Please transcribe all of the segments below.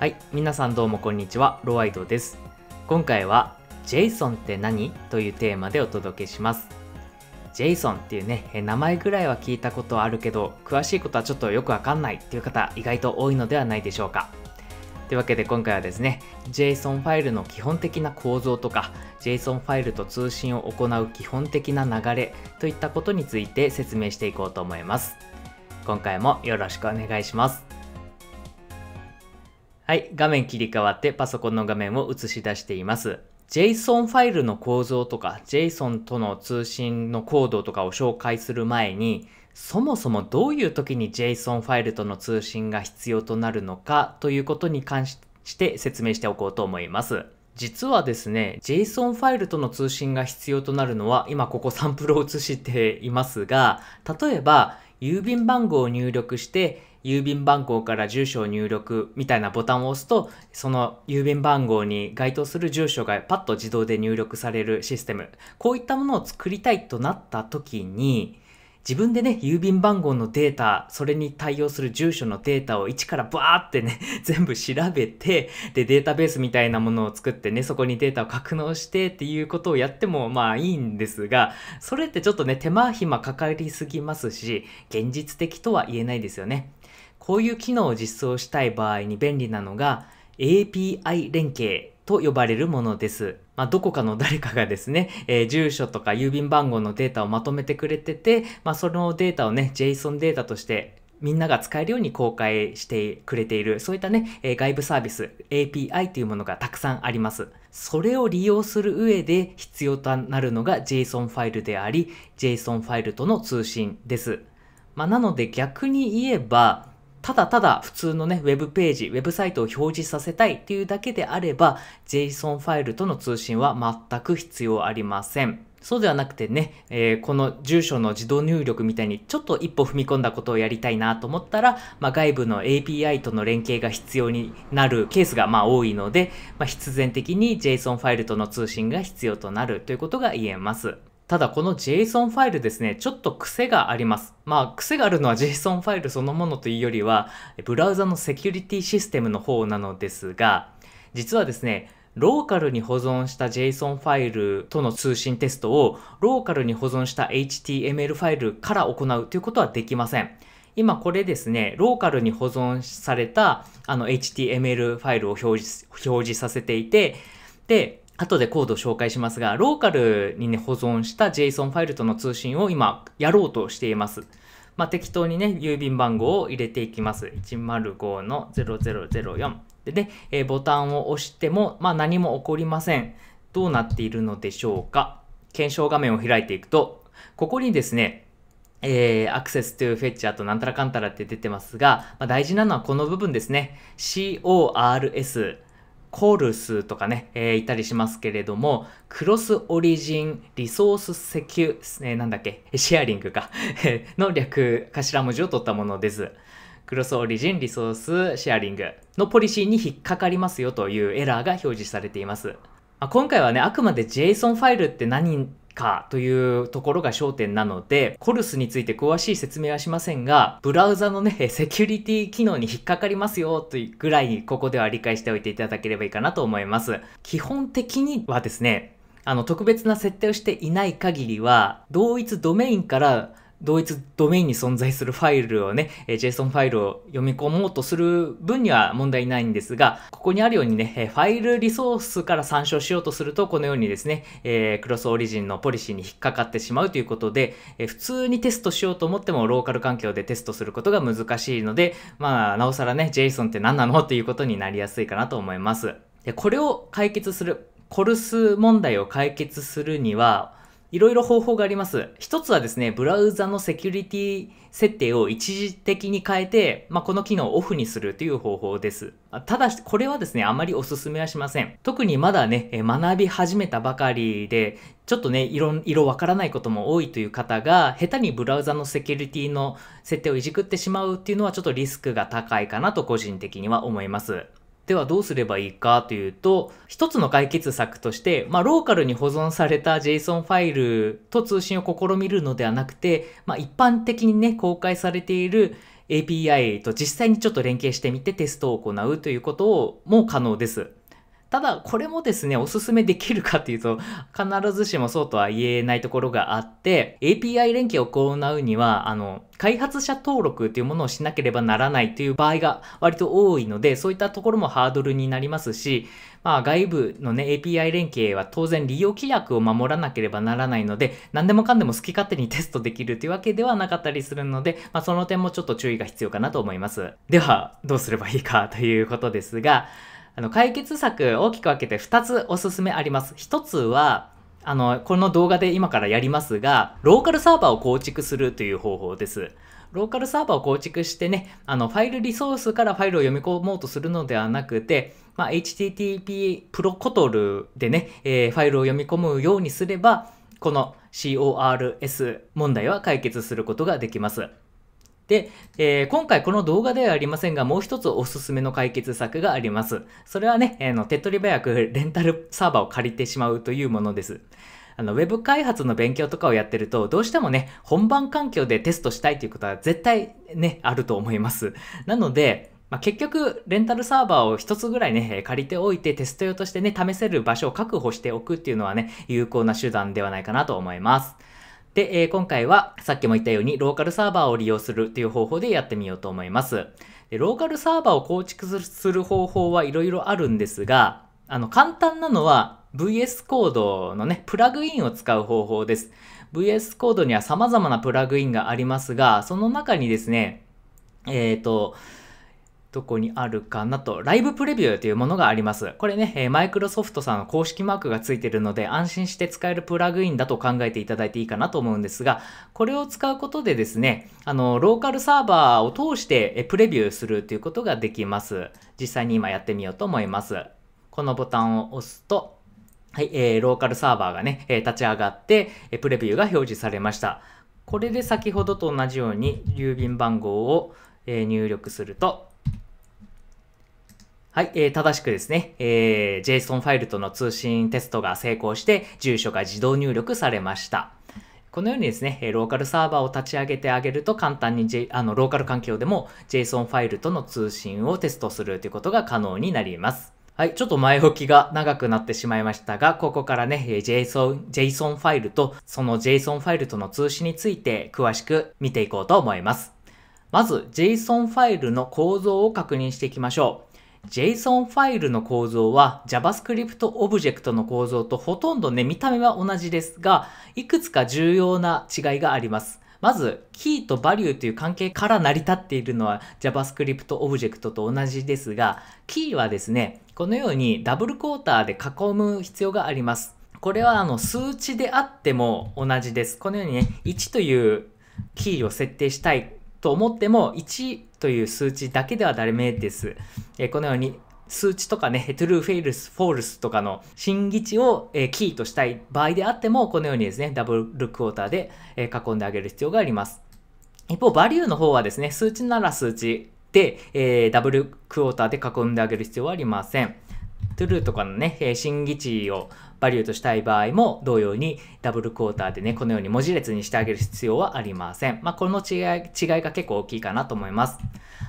はい、皆さんどうもこんにちは、ロワイドです。今回は JSON って何というテーマでお届けします。JSON っていうね、名前ぐらいは聞いたことあるけど、詳しいことはちょっとよくわかんないっていう方意外と多いのではないでしょうか。というわけで今回はですね、JSON ファイルの基本的な構造とか、JSON ファイルと通信を行う基本的な流れといったことについて説明していこうと思います。今回もよろしくお願いします。はい、画面切り替わってパソコンの画面を映し出しています。JSON ファイルの構造とか JSON との通信のコードとかを紹介する前にそもそもどういう時に JSON ファイルとの通信が必要となるのかということに関して説明しておこうと思います。実はですね、JSON ファイルとの通信が必要となるのは今ここサンプルを映していますが例えば郵便番号を入力して郵便番号から住所を入力みたいなボタンを押すと、その郵便番号に該当する住所がパッと自動で入力されるシステム。こういったものを作りたいとなった時に、自分でね、郵便番号のデータ、それに対応する住所のデータを一からバーってね、全部調べて、で、データベースみたいなものを作ってね、そこにデータを格納してっていうことをやってもまあいいんですが、それってちょっとね、手間暇かかりすぎますし、現実的とは言えないですよね。こういう機能を実装したい場合に便利なのが、API 連携と呼ばれるものです。まあ、どこかの誰かがですね、えー、住所とか郵便番号のデータをまとめてくれてて、まあ、そのデータをね、JSON データとしてみんなが使えるように公開してくれている、そういったね、え外部サービス、API というものがたくさんあります。それを利用する上で必要となるのが JSON ファイルであり、JSON ファイルとの通信です。まあ、なので逆に言えば、ただただ普通のね、ウェブページ、ウェブサイトを表示させたいっていうだけであれば、JSON ファイルとの通信は全く必要ありません。そうではなくてね、えー、この住所の自動入力みたいにちょっと一歩踏み込んだことをやりたいなと思ったら、まあ、外部の API との連携が必要になるケースがまあ多いので、まあ、必然的に JSON ファイルとの通信が必要となるということが言えます。ただこの JSON ファイルですね、ちょっと癖があります。まあ癖があるのは JSON ファイルそのものというよりは、ブラウザのセキュリティシステムの方なのですが、実はですね、ローカルに保存した JSON ファイルとの通信テストをローカルに保存した HTML ファイルから行うということはできません。今これですね、ローカルに保存されたあの HTML ファイルを表示表示させていて、で、後でコードを紹介しますが、ローカルにね、保存した JSON ファイルとの通信を今、やろうとしています。まあ、適当にね、郵便番号を入れていきます。105の0004。でね、えー、ボタンを押しても、まあ、何も起こりません。どうなっているのでしょうか検証画面を開いていくと、ここにですね、えー、アクセスというフェッチャーとなんたらかんたらって出てますが、まあ、大事なのはこの部分ですね。CORS コールスとかね、えー、いたりしますけれども、クロスオリジンリソースセキュ、えー、なんだっけ、シェアリングか の略、頭文字を取ったものです。クロスオリジンリソースシェアリングのポリシーに引っかかりますよというエラーが表示されています。まあ、今回はね、あくまで JSON ファイルって何かというところが焦点なので、コルスについて詳しい説明はしませんが、ブラウザのね、セキュリティ機能に引っかかりますよというぐらいにここでは理解しておいていただければいいかなと思います。基本的にはですね、あの、特別な設定をしていない限りは、同一ドメインから同一ドメインに存在するファイルをね、JSON ファイルを読み込もうとする分には問題ないんですが、ここにあるようにね、ファイルリソースから参照しようとすると、このようにですね、えー、クロスオリジンのポリシーに引っかかってしまうということで、えー、普通にテストしようと思ってもローカル環境でテストすることが難しいので、まあ、なおさらね、JSON って何なのということになりやすいかなと思います。で、これを解決する、コルス問題を解決するには、いろいろ方法があります。一つはですね、ブラウザのセキュリティ設定を一時的に変えて、まあ、この機能をオフにするという方法です。ただし、これはですね、あまりお勧めはしません。特にまだね、学び始めたばかりで、ちょっとね、色、色わからないことも多いという方が、下手にブラウザのセキュリティの設定をいじくってしまうっていうのはちょっとリスクが高いかなと個人的には思います。ではどうすればいいかというと、一つの解決策として、まあ、ローカルに保存された JSON ファイルと通信を試みるのではなくて、まあ、一般的にね、公開されている API と実際にちょっと連携してみてテストを行うということをも可能です。ただ、これもですね、おすすめできるかっていうと、必ずしもそうとは言えないところがあって、API 連携を行うには、あの、開発者登録というものをしなければならないという場合が割と多いので、そういったところもハードルになりますし、まあ外部のね、API 連携は当然利用規約を守らなければならないので、何でもかんでも好き勝手にテストできるというわけではなかったりするので、まあその点もちょっと注意が必要かなと思います。では、どうすればいいかということですが、あの、解決策大きく分けて2つおすすめあります。1つは、あの、この動画で今からやりますが、ローカルサーバーを構築するという方法です。ローカルサーバーを構築してね、あの、ファイルリソースからファイルを読み込もうとするのではなくて、まあ、http プロコトルでね、えー、ファイルを読み込むようにすれば、この CORS 問題は解決することができます。で、えー、今回この動画ではありませんが、もう一つおすすめの解決策があります。それはね、えー、の手っ取り早くレンタルサーバーを借りてしまうというものです。あの、ウェブ開発の勉強とかをやってると、どうしてもね、本番環境でテストしたいということは絶対ね、あると思います。なので、まあ、結局、レンタルサーバーを一つぐらいね、借りておいてテスト用としてね、試せる場所を確保しておくっていうのはね、有効な手段ではないかなと思います。で、えー、今回はさっきも言ったようにローカルサーバーを利用するという方法でやってみようと思います。でローカルサーバーを構築する方法はいろいろあるんですが、あの、簡単なのは VS コードのね、プラグインを使う方法です。VS コードには様々なプラグインがありますが、その中にですね、えっ、ー、と、どこにあるかなと、ライブプレビューというものがあります。これね、マイクロソフトさんの公式マークがついてるので、安心して使えるプラグインだと考えていただいていいかなと思うんですが、これを使うことでですね、あの、ローカルサーバーを通してプレビューするということができます。実際に今やってみようと思います。このボタンを押すと、はい、えー、ローカルサーバーがね、え立ち上がって、えプレビューが表示されました。これで先ほどと同じように郵便番号を、え入力するとはい、えー、正しくですね、えー、JSON ファイルとの通信テストが成功して、住所が自動入力されました。このようにですね、ローカルサーバーを立ち上げてあげると簡単に、J、あのローカル環境でも JSON ファイルとの通信をテストするということが可能になります。はい、ちょっと前置きが長くなってしまいましたが、ここからね、JSON, JSON ファイルと、その JSON ファイルとの通信について詳しく見ていこうと思います。まず、JSON ファイルの構造を確認していきましょう。JSON ファイルの構造は JavaScript オブジェクトの構造とほとんどね、見た目は同じですが、いくつか重要な違いがあります。まず、キーとバリューという関係から成り立っているのは JavaScript オブジェクトと同じですが、キーはですね、このようにダブルクォーターで囲む必要があります。これはあの数値であっても同じです。このようにね、1というキーを設定したいと思っても、1という数値だけではダメです。えこのように、数値とかね、true, f a l s ス、false とかの審議値を、えキーとしたい場合であっても、このようにですね、ダブルクォーターで、え囲んであげる必要があります。一方、バリューの方はですね、数値なら数値で、えー、ダブルクォーターで囲んであげる必要はありません。トゥルーとかのね、審議値をバリューとしたい場合も同様にダブルクォーターでね、このように文字列にしてあげる必要はありません。まあ、この違い、違いが結構大きいかなと思います。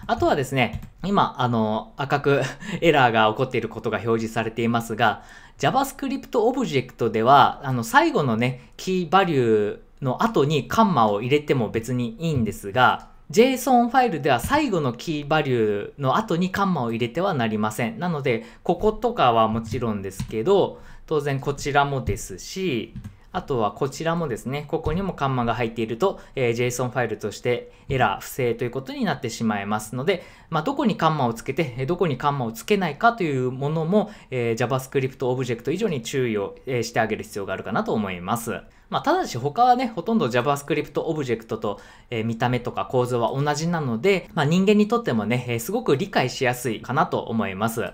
あとはですね、今、あの、赤く エラーが起こっていることが表示されていますが、JavaScript オブジェクトでは、あの、最後のね、キーバリューの後にカンマを入れても別にいいんですが、JSON ファイルでは最後のキーバリューの後にカンマを入れてはなりません。なので、こことかはもちろんですけど、当然こちらもですし、あとはこちらもですね、ここにもカンマが入っていると、えー、JSON ファイルとしてエラー不正ということになってしまいますので、まあ、どこにカンマをつけて、どこにカンマをつけないかというものも、えー、JavaScript オブジェクト以上に注意を、えしてあげる必要があるかなと思います。まあ、ただし他はね、ほとんど JavaScript オブジェクトと、え見た目とか構造は同じなので、まあ、人間にとってもね、えすごく理解しやすいかなと思います。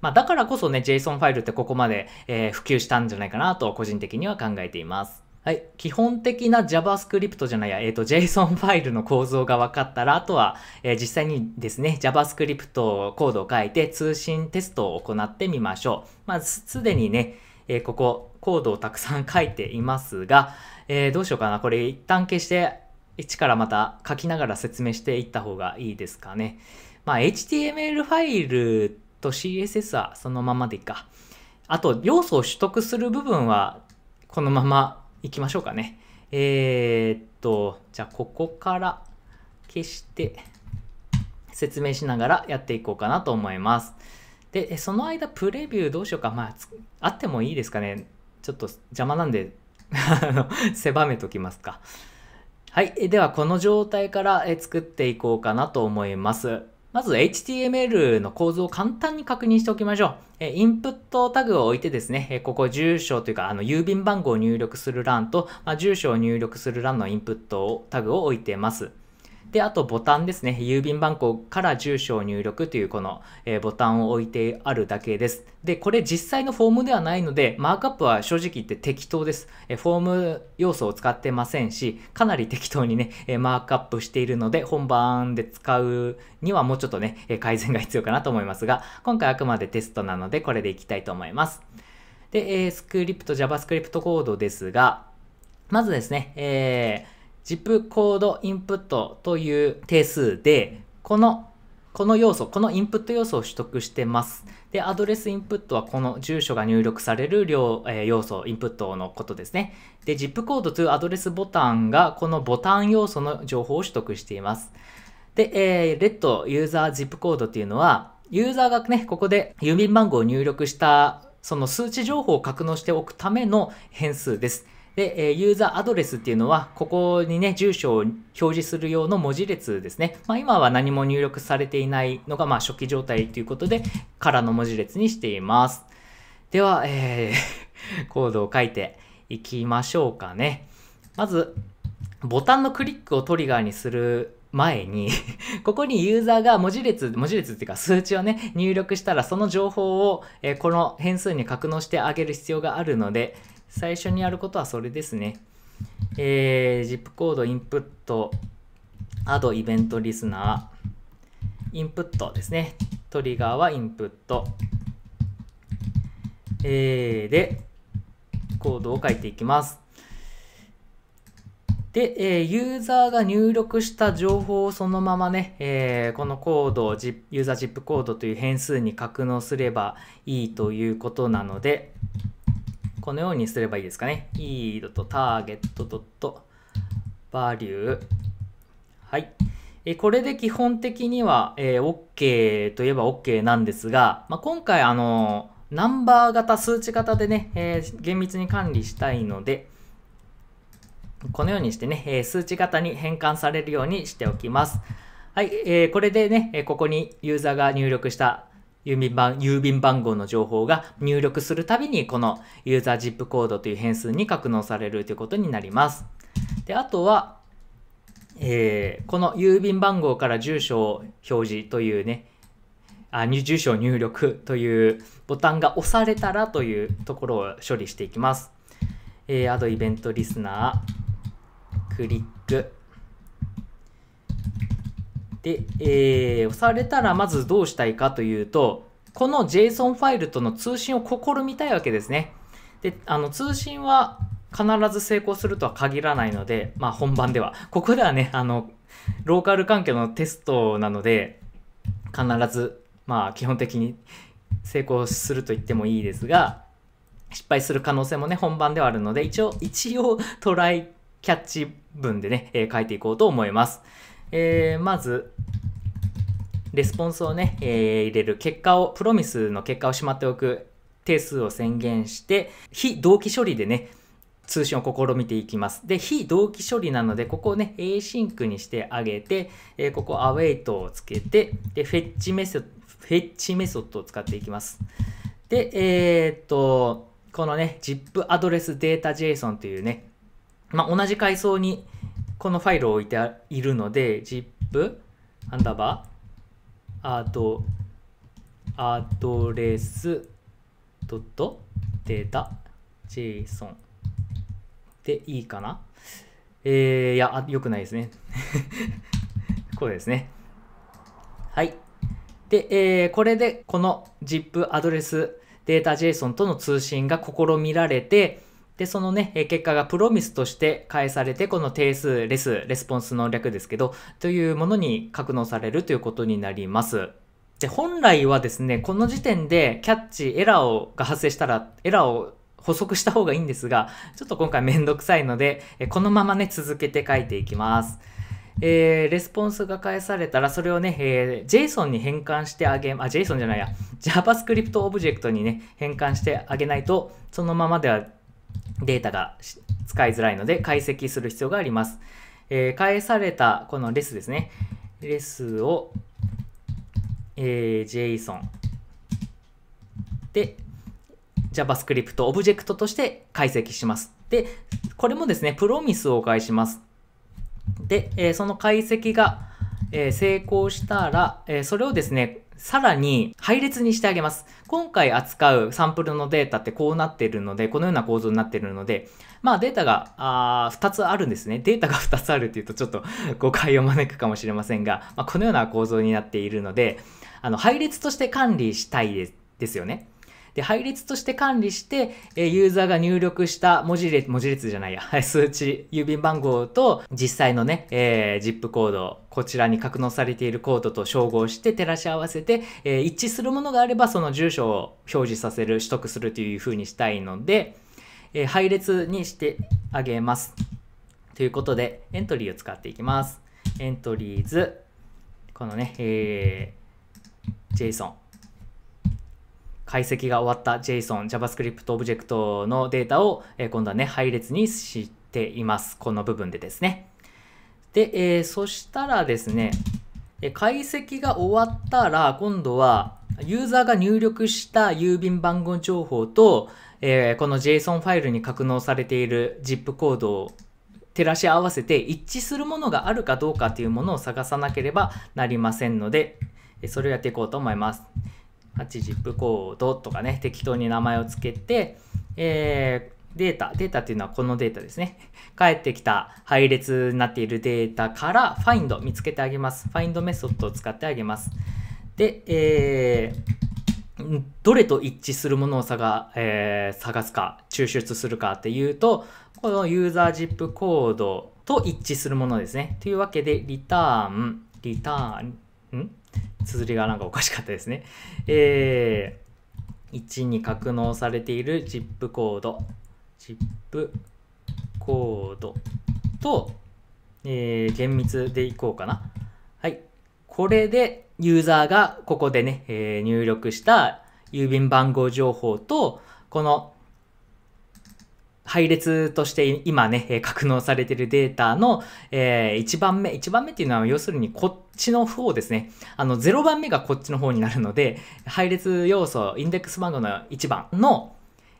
まあ、だからこそね、JSON ファイルってここまで、えー、普及したんじゃないかなと個人的には考えています。はい。基本的な JavaScript じゃないや、えっ、ー、と、JSON ファイルの構造が分かったら、あとは、えー、実際にですね、JavaScript コードを書いて通信テストを行ってみましょう。まあ、すでにね、えー、ここ、コードをたくさん書いていますが、えー、どうしようかな。これ一旦消して、一からまた書きながら説明していった方がいいですかね。まあ、HTML ファイルって、と CSS はそのままでいいか。あと、要素を取得する部分は、このままいきましょうかね。えー、っと、じゃあ、ここから消して、説明しながらやっていこうかなと思います。で、その間、プレビューどうしようか。まあ、あってもいいですかね。ちょっと邪魔なんで 狭めときますか。はい。では、この状態から作っていこうかなと思います。まず HTML の構造を簡単に確認しておきましょう。インプットタグを置いてですね、ここ住所というか、あの、郵便番号を入力する欄と、まあ、住所を入力する欄のインプットタグを置いてます。で、あとボタンですね。郵便番号から住所を入力というこの、えー、ボタンを置いてあるだけです。で、これ実際のフォームではないので、マークアップは正直言って適当です。えフォーム要素を使ってませんし、かなり適当にね、えマークアップしているので、本番で使うにはもうちょっとね、え改善が必要かなと思いますが、今回あくまでテストなので、これでいきたいと思います。で、えー、スクリプト、JavaScript コードですが、まずですね、えー ZIP コードインプットという定数で、この、この要素、このインプット要素を取得してます。で、アドレスインプットはこの住所が入力される量、えー、要素、インプットのことですね。で、ZIP コードというアドレスボタンがこのボタン要素の情報を取得しています。で、えー、レッドユーザー ZIP コードっていうのは、ユーザーがね、ここで郵便番号を入力したその数値情報を格納しておくための変数です。で、えユーザーアドレスっていうのは、ここにね、住所を表示する用の文字列ですね。まあ、今は何も入力されていないのが、まあ、初期状態ということで、空の文字列にしています。では、えー、コードを書いていきましょうかね。まず、ボタンのクリックをトリガーにする前に ここにユーザーが文字列、文字列っていうか数値をね、入力したらその情報を、えこの変数に格納してあげる必要があるので、最初にやることはそれですね。えー、ZIP コードインプット、アドイベントリスナー、インプットですね。トリガーはインプット。えー、で、コードを書いていきます。で、えー、ユーザーが入力した情報をそのままね、えー、このコードを、ユーザー ZIP コードという変数に格納すればいいということなので、このようにすればいいですかね。k e t a r g e t v a l u e はい。えこれで基本的には、えー、OK といえば OK なんですが、まあ、今回あのナンバー型、数値型でね、えー、厳密に管理したいので、このようにしてね、えー、数値型に変換されるようにしておきます。はい、えー、これでね、ここにユーザーが入力した郵便番、郵便番号の情報が入力するたびに、このユーザー ZIP コードという変数に格納されるということになります。で、あとは、えー、この郵便番号から住所を表示というね、あ住所入力というボタンが押されたらというところを処理していきます。えー、アドイベントリスナー、クリック、で、えー、されたらまずどうしたいかというと、この JSON ファイルとの通信を試みたいわけですね。で、あの、通信は必ず成功するとは限らないので、まあ本番では。ここではね、あの、ローカル環境のテストなので、必ず、まあ基本的に成功すると言ってもいいですが、失敗する可能性もね、本番ではあるので、一応、一応トライキャッチ文でね、えー、書いていこうと思います。えー、まず、レスポンスをね、えー、入れる結果を、プロミスの結果をしまっておく定数を宣言して、非同期処理でね、通信を試みていきます。で、非同期処理なので、ここをね、async にしてあげて、えー、ここ await をつけて、で、フェ c チメソッド、フェッチメソッドを使っていきます。で、えー、っと、このね、zip アドレスデータ JSON というね、まあ、同じ階層に、このファイルを置いているので、zip アンダーバーアド、アドレスドットデータ JSON でいいかなえー、いや、よくないですね。こうですね。はい。で、えー、これでこの ZIP アドレスデータ JSON との通信が試みられて、で、そのね、結果がプロミスとして返されて、この定数、レス、レスポンスの略ですけど、というものに格納されるということになります。で、本来はですね、この時点でキャッチ、エラーをが発生したら、エラーを補足した方がいいんですが、ちょっと今回めんどくさいので、このままね、続けて書いていきます。えー、レスポンスが返されたら、それをね、えー、JSON に変換してあげ、あ、JSON じゃないや、JavaScript オブジェクトにね、変換してあげないと、そのままではデータが使いづらいので解析する必要があります。えー、返されたこのレスですね。レスを、えー、JSON で JavaScript オブジェクトとして解析します。で、これもですね、プロミスを返します。で、えー、その解析が、えー、成功したら、えー、それをですね、さらに配列にしてあげます。今回扱うサンプルのデータってこうなっているので、このような構造になっているので、まあデータがあー2つあるんですね。データが2 つあるっていうとちょっと誤解を招くかもしれませんが、まあ、このような構造になっているので、あの配列として管理したいですよね。で、配列として管理して、えユーザーが入力した文字列、文字列じゃないや、数値、郵便番号と実際のね、えー、ZIP コード、こちらに格納されているコードと照合して照らし合わせて、えー、一致するものがあればその住所を表示させる、取得するというふうにしたいので、えー、配列にしてあげます。ということで、エントリーを使っていきます。エントリーズ、このね、えー、JSON 解析が終わった JSON、JavaScript オブジェクトのデータを、え今度はね、配列にしています。この部分でですね。で、えー、そしたらですね、解析が終わったら、今度は、ユーザーが入力した郵便番号情報と、えー、この JSON ファイルに格納されている ZIP コードを照らし合わせて一致するものがあるかどうかというものを探さなければなりませんので、それをやっていこうと思います。8ジップコードとかね、適当に名前を付けて、えー、データ、データっていうのはこのデータですね。返ってきた配列になっているデータからファインド見つけてあげます。find メソッドを使ってあげます。で、えー、どれと一致するものを探,、えー、探すか、抽出するかっていうと、このユーザージップコードと一致するものですね。というわけで、リターン、リターン、ん綴りがなんかおかしかったですね。えー、1に格納されている ZIP コード、ZIP コードと、えー、厳密でいこうかな。はい。これでユーザーがここでね、えー、入力した郵便番号情報と、この配列として今ね、格納されているデータの、えー、1番目、1番目っていうのは要するにこちの方ですね、あの、0番目がこっちの方になるので、配列要素、インデックス番号の1番の、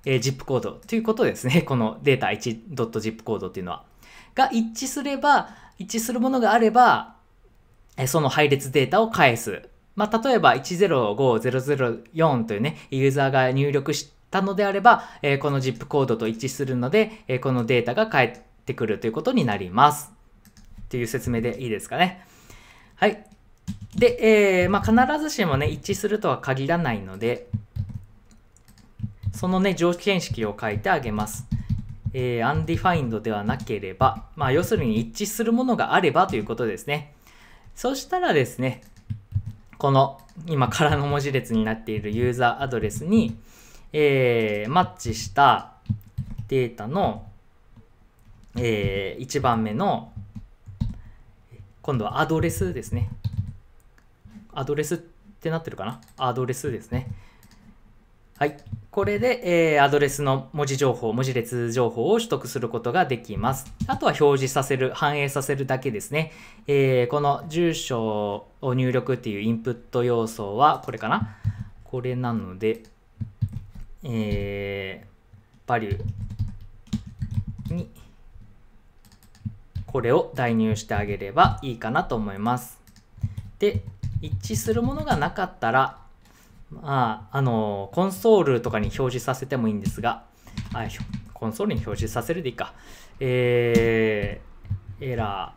えー、ZIP コードということですね。このデータ 1.zip コードっていうのは。が一致すれば、一致するものがあれば、えー、その配列データを返す。まあ、例えば105004というね、ユーザーが入力したのであれば、えー、この ZIP コードと一致するので、えー、このデータが返ってくるということになります。という説明でいいですかね。はい。で、えー、まあ、必ずしもね、一致するとは限らないので、そのね、条件式を書いてあげます。えー、アンディファインドではなければ、まあ、要するに一致するものがあればということですね。そしたらですね、この今空の文字列になっているユーザーアドレスに、えー、マッチしたデータの、えー、1番目の今度はアドレスですね。アドレスってなってるかなアドレスですね。はい。これで、えー、アドレスの文字情報、文字列情報を取得することができます。あとは表示させる、反映させるだけですね。えー、この住所を入力っていうインプット要素はこれかなこれなので、えー、バリューにこれを代入してあげればいいかなと思います。で、一致するものがなかったら、まあ、あの、コンソールとかに表示させてもいいんですが、あコンソールに表示させるでいいか。えー、エラ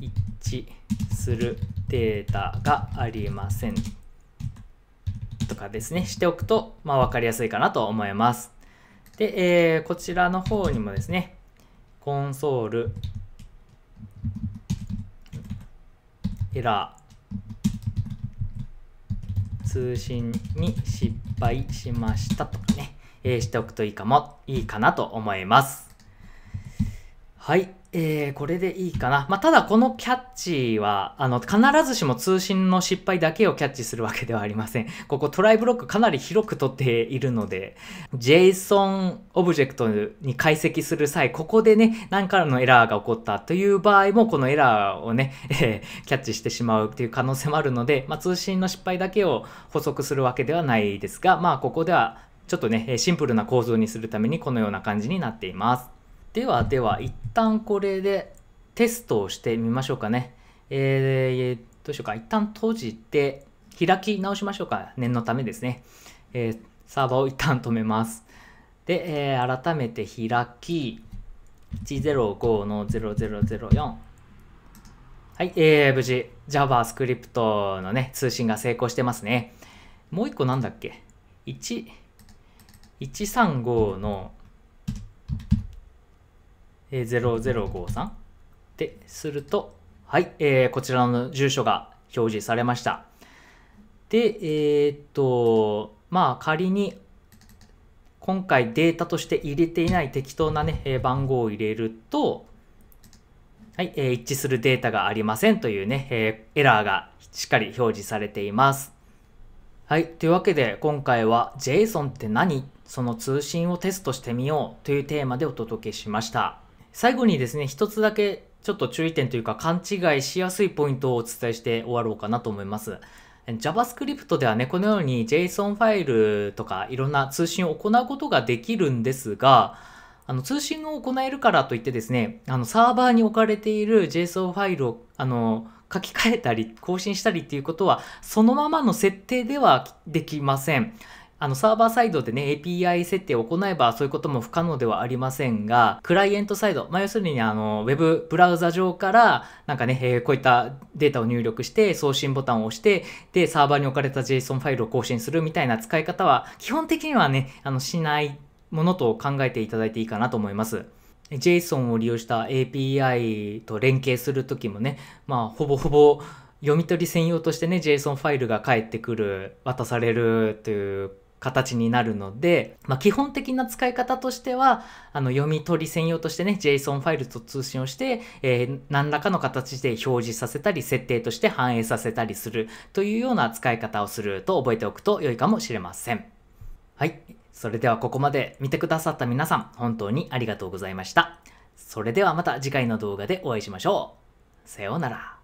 ー、一致するデータがありません。とかですね、しておくと、まあ、わかりやすいかなと思います。で、えー、こちらの方にもですね、コンソールエラー通信に失敗しましたとかね、えー、しておくといいかも、いいかなと思います。はい。えー、これでいいかな。まあ、ただこのキャッチは、あの、必ずしも通信の失敗だけをキャッチするわけではありません。ここトライブロックかなり広く取っているので、JSON オブジェクトに解析する際、ここでね、何からのエラーが起こったという場合も、このエラーをね、えー、キャッチしてしまうっていう可能性もあるので、まあ、通信の失敗だけを補足するわけではないですが、まあ、ここでは、ちょっとね、シンプルな構造にするためにこのような感じになっています。ではでは、一旦これでテストをしてみましょうかね。えー、どうしようか。一旦閉じて、開き直しましょうか。念のためですね。えー、サーバーを一旦止めます。で、えー、改めて開き、105の0004。はい、えー、無事、JavaScript のね、通信が成功してますね。もう一個なんだっけ ?1、135のえ0053ですると、はい、えー、こちらの住所が表示されました。で、えー、っと、まあ仮に今回データとして入れていない適当なね、えー、番号を入れると、はい、えー、一致するデータがありませんというね、えー、エラーがしっかり表示されています。はい、というわけで今回は JSON って何その通信をテストしてみようというテーマでお届けしました。最後にですね、一つだけちょっと注意点というか勘違いしやすいポイントをお伝えして終わろうかなと思います。JavaScript ではね、このように JSON ファイルとかいろんな通信を行うことができるんですが、あの通信を行えるからといってですね、あのサーバーに置かれている JSON ファイルをあの書き換えたり更新したりっていうことはそのままの設定ではできません。あの、サーバーサイドでね、API 設定を行えばそういうことも不可能ではありませんが、クライエントサイド、まあ、要するにあの、Web ブラウザ上から、なんかね、えこういったデータを入力して、送信ボタンを押して、で、サーバーに置かれた JSON ファイルを更新するみたいな使い方は、基本的にはね、あの、しないものと考えていただいていいかなと思います。JSON を利用した API と連携するときもね、まあ、ほぼほぼ、読み取り専用としてね、JSON ファイルが返ってくる、渡されるという形になるので、まあ、基本的な使い方としては、あの、読み取り専用としてね、JSON ファイルと通信をして、えー、何らかの形で表示させたり、設定として反映させたりするというような使い方をすると覚えておくと良いかもしれません。はい。それではここまで見てくださった皆さん、本当にありがとうございました。それではまた次回の動画でお会いしましょう。さようなら。